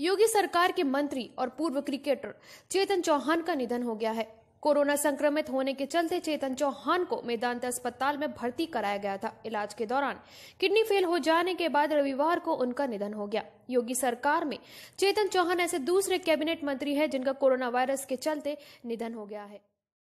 योगी सरकार के मंत्री और पूर्व क्रिकेटर चेतन चौहान का निधन हो गया है कोरोना संक्रमित होने के चलते चेतन चौहान को मेदांत अस्पताल में भर्ती कराया गया था इलाज के दौरान किडनी फेल हो जाने के बाद रविवार को उनका निधन हो गया योगी सरकार में चेतन चौहान ऐसे दूसरे कैबिनेट मंत्री हैं जिनका कोरोना वायरस के चलते निधन हो गया है